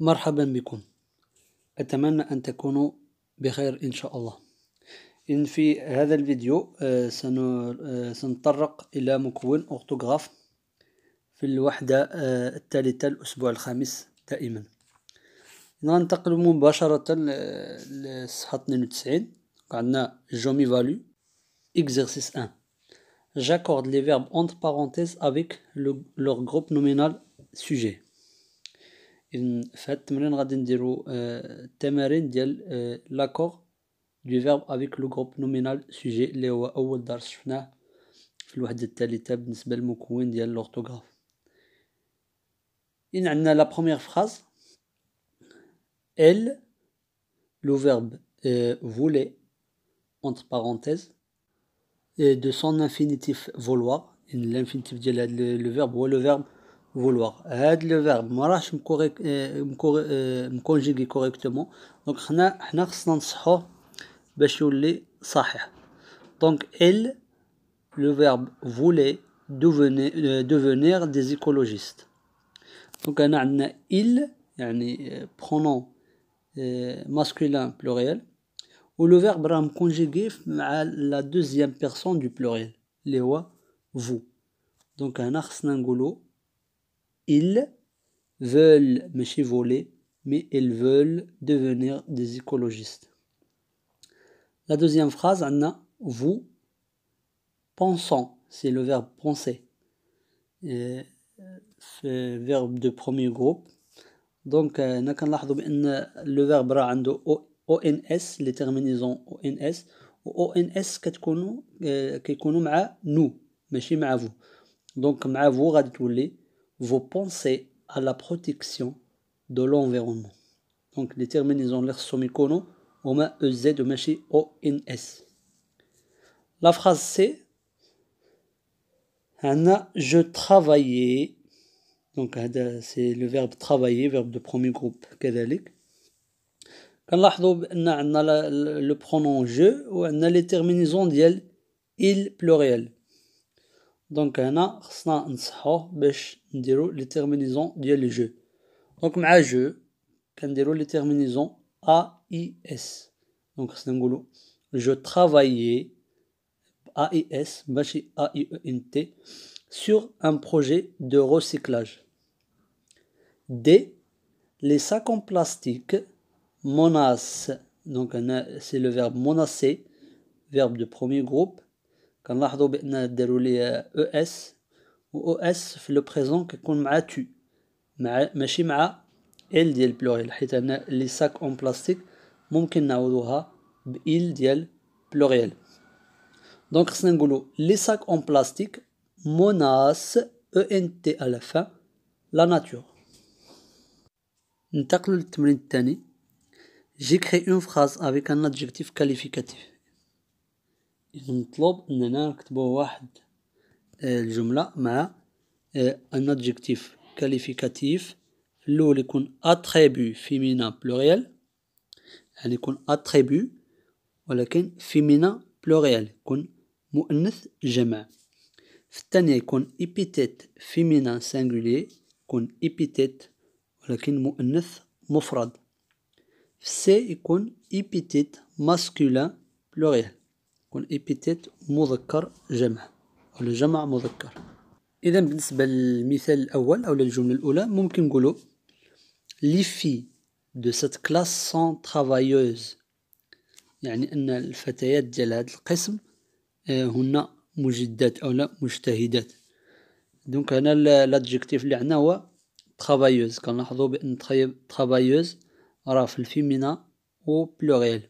مرحبا بكم أتمنى أن تكونوا بخير إن شاء الله إن في هذا الفيديو آه، آه، سنتطرق إلى مكون أورتوغراف في الوحدة آه، الثالثة الأسبوع الخامس دائما ننتقل مباشرة لصفحة 92 عندنا جومي فالو اكزرسيس 1 J'accorde les verbes entre parenthèses avec le, leur groupe nominal sujet. إذن في هاد التمرين غادي نديرو التمارين ديال لاكور دو فيرب افيك لو جروب نومينال سوجي اللي هو اول درس شفناه في الوحده الثالثه بالنسبه للمكون ديال لورتوغراف إذن عندنا لا بروميير فراز elle le verbe euh, voulait entre parenthèses et de son infinitif vouloir l'infinitif ديال le, le verbe ou le verbe vouloir. Le verbe ne me euh, euh, conjuguer correctement. Donc حنا حنا خصنا نصحوه Donc elle le verbe voulait euh, devenir, des écologistes. Donc on a il pronom masculin pluriel ou le verbe le conjugue à la deuxième personne du pluriel Les vous. Donc un خصنا ils veulent me voler, mais ils veulent devenir des écologistes. La deuxième phrase, a vous pensant, c'est le verbe penser. Et euh, verbe de premier groupe. Donc, euh, le verbe ONS, les terminaisons ONS. ONS quest connu euh, ma, nous, ماشي ma vous. Donc, ma vous غادي vous pensez à la protection de l'environnement. Donc les terminaisons l'air au on EZ de machi O La phrase C Anna, je travaillais. Donc c'est le verbe travailler, verbe de premier groupe كذلك. كنلاحظوا on a le pronom je ou a les terminaisons d'il, « il pluriel. دونك هنا خصنا نصحوه باش نديرو لي تيرمينيزون ديال لي جو دونك مع جو كنديرو لي تيرمينيزون ا اي اس دونك خصنا نقولو جو ترافايي ا اي اس ماشي ا اي ان تي sur un projet de recyclage. D. Les sacs en plastique menacent, donc c'est le verbe menacer, verbe de premier groupe, quand on a dit que nous es » ou « que nous avons dit que nous avons dit que elle, avons dit que pluriel avons dit que en plastique, dit que nous avons dit que nous avons dit que nous que نطلب اننا نكتبو واحد آه، الجملة مع ان ادجكتيف كاليفيكاتيف في الاول يكون اتريبيو فيمينا بلوريال يعني يكون اتريبيو ولكن فيمينا بلوريال يكون مؤنث جمع في الثانية يكون ايبيتيت فيمينا سانغولي يكون ايبيتيت ولكن مؤنث مفرد في السي يكون ايبيتيت ماسكولان بلوريال يكون إبيتيت مذكر جمع أو جمع مذكر إذا بالنسبة للمثال الأول أو للجملة الأولى ممكن نقولوا لي في دو سات كلاس سون ترافايوز يعني أن الفتيات ديال هذا القسم آه، هن مجدات أو لا مجتهدات دونك هنا لادجيكتيف اللي عندنا هو ترافايوز كنلاحظوا بأن ترافايوز راه في الفيمينا و بلوريل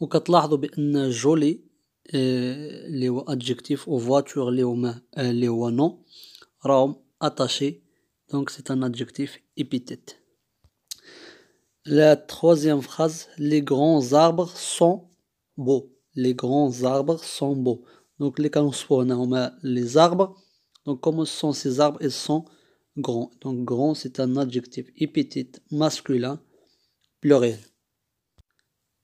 وكتلاحظوا بان جولي اللي هو jolie, les adjectifs aux voitures, les attaché, donc c'est un adjectif épithète La troisième phrase, les grands arbres sont beaux. Les grands arbres sont beaux. Donc les canons les arbres. Donc comment sont ces arbres Ils sont grands. Donc grand, c'est un adjectif épithète masculin pluriel.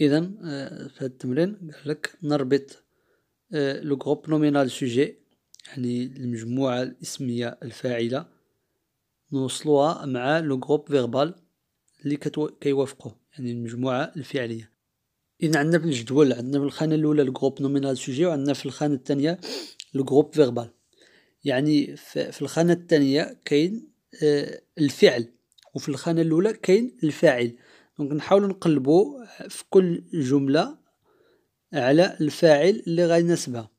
اذا آه، في هذا التمرين قال لك نربط لو جروب نومينال سوجي يعني المجموعه الاسميه الفاعله نوصلوها مع لو جروب فيربال اللي كيوافقوا يعني المجموعه الفعليه اذا عندنا في الجدول عندنا في الخانه الاولى الجروب نومينال سوجي وعندنا في الخانه الثانيه الجروب فيربال يعني في الخانه الثانيه كاين آه، الفعل وفي الخانه الاولى كاين الفاعل دونك نحاولوا نقلبوا في كل جمله على الفاعل اللي غادي نسبها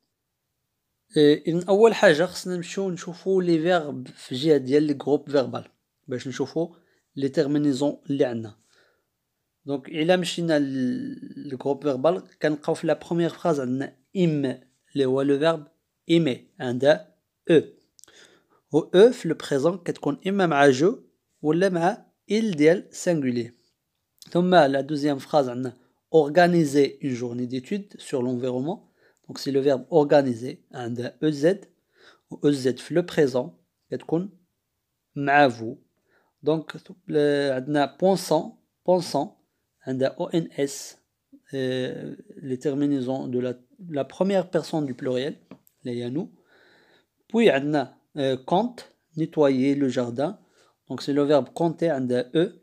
إيه، اول حاجه خصنا نمشيو نشوفو لي فيرب في جهه ديال لي جروب فيربال باش نشوفو لي تيرمينيزون اللي عندنا دونك الا مشينا للجروب فيربال كنلقاو في لا بروميير فراز عندنا ام اللي هو لو فيرب ايمي عندها او و او e في لو بريزون كتكون اما مع جو ولا مع ال ديال سينغولي la deuxième phrase, on organiser une journée d'études sur l'environnement. Donc c'est le verbe organiser, on a EZ, ou EZ le présent, مع vous. Donc on a pensant, pensant, on ONS, euh, les terminaisons de la, première personne du pluriel, les nous. Puis on a euh, compte, nettoyer le jardin. Donc c'est le verbe compter, on a E.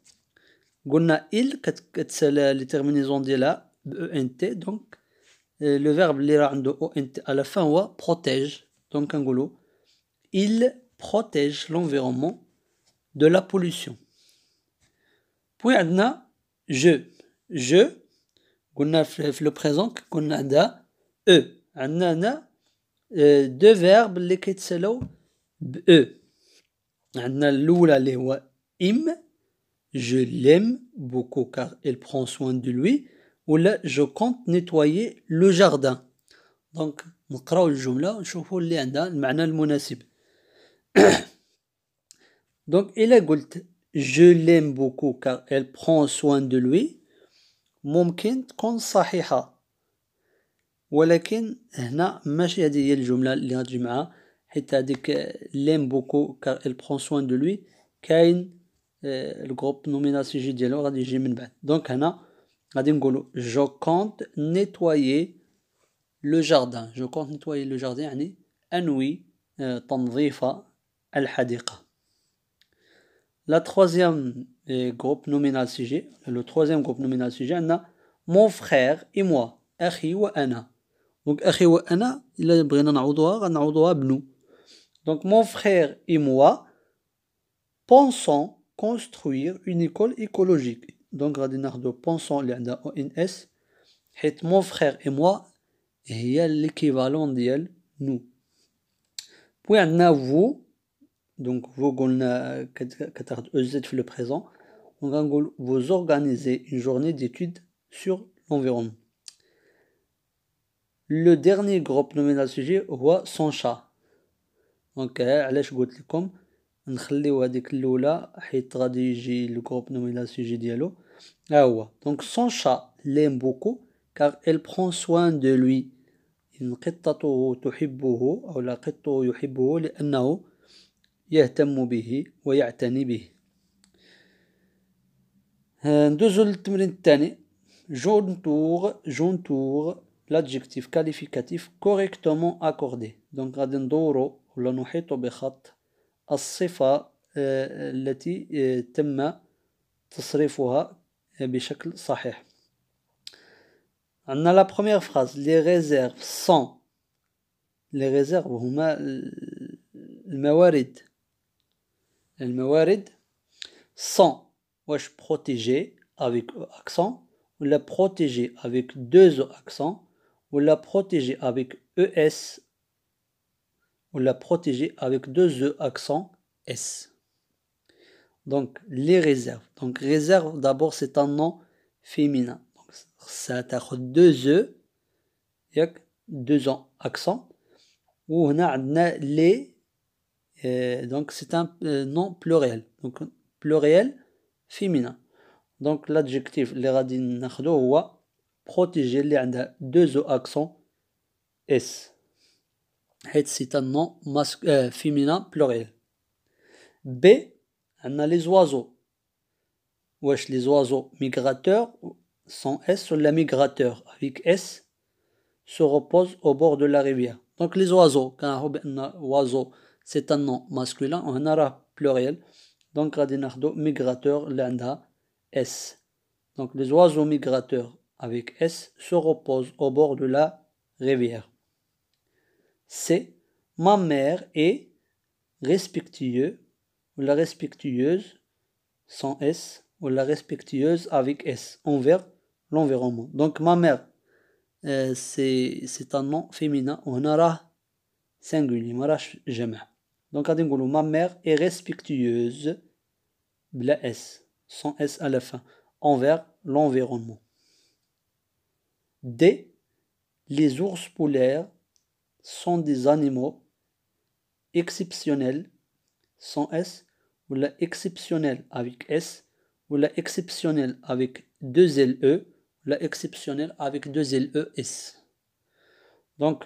On il qui est euh, le terminaison de la, e donc euh, le verbe l'érando o n à la fin ou protège donc en angola il protège l'environnement de la pollution puis adna je je on a le présent on a da e adna euh, deux verbes lesquels sont b e adna loulalé ou im. Je l'aime beaucoup car elle prend soin de lui. Ou là, je compte nettoyer le jardin. Donc, نقراو الجمله ونشوفوا اللي عندها المعنى المناسب. Donc, il a dit, je l'aime beaucoup car elle prend soin de lui. ممكن تكون صحيحه ولكن هنا ماشي هذه هي الجمله اللي غتجي معها حيت هذيك l'aime beaucoup car elle prend soin de lui كاين euh, le groupe nominal sujet alors a dit Jimin bête. Donc Golo. Je compte nettoyer le jardin. Je compte nettoyer le jardin. Anna, ennui, al la. La troisième euh, groupe nominal sujet. Le troisième groupe nominal sujet. Anna, mon frère et moi. أخي ou Anna. Donc, أخي ou Anna, ils prennent un hôtel, à Blou. Donc mon frère et moi pensons construire une école écologique. Donc, Radinardo, pensons à l'ONS, mon frère et moi, il l'équivalent d'elle, nous. Puis, à a vous, donc vous, e le présent, on vous organiser une journée d'études sur l'environnement. Le dernier groupe nommé à ce sujet, roi son chat. Donc, allez, je comme نخليو هذيك الاولى حيت غادي يجي الجروب نوميلا سوجي ديالو ها هو دونك سون شا ليم بوكو كار ايل برون سوان دو لوي إن قطته تحبه أو لا قطه يحبه لأنه يهتم به ويعتني به ندوزو للتمرين الثاني جون تور l'adjectif كاليفيكاتيف كوريكتومون اكوردي دونك غادي ندورو ولا نحيطو بخط Sifa la On la première phrase les réserves sont les réserves ou mal elle sans ou est protégé avec accent ou la protéger avec deux accents ou la protéger avec es on l'a protégé avec deux E accent S. Donc, les réserves. Donc, réserve, d'abord, c'est un nom féminin. Donc, ça a deux E, deux ans accent. Ou on a les, euh, donc c'est un euh, nom pluriel. Donc, pluriel féminin. Donc, l'adjectif, les radines, nakhdo, protéger, les deux E accent S c'est un nom euh, féminin pluriel. B, on a les oiseaux. Wesh, les oiseaux migrateurs, sont S sur la migrateur, avec S, se repose au bord de la rivière. Donc les oiseaux, quand on a oiseau, c'est un nom masculin, on a pluriel. Donc radinardo migrateur, landa, S. Donc les oiseaux migrateurs avec S se reposent au bord de la rivière c'est ma mère est respectueux ou la respectueuse sans S ou la respectueuse avec S envers l'environnement. Donc ma mère, euh, c'est un nom féminin. On aura singulier, Donc ma mère est respectueuse S, sans S à la fin, envers l'environnement. D, les ours polaires sont des animaux exceptionnels sans S ou la exceptionnelle avec S ou la exceptionnelle avec deux LE ou la exceptionnelle avec E S Donc,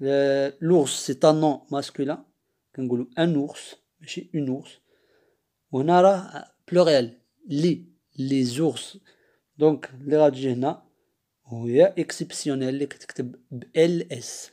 l'ours, c'est un nom masculin. Un ours, mais une ours. On a euh, pluriel, les, les ours. Donc, les e radiens, exceptionnel, LS.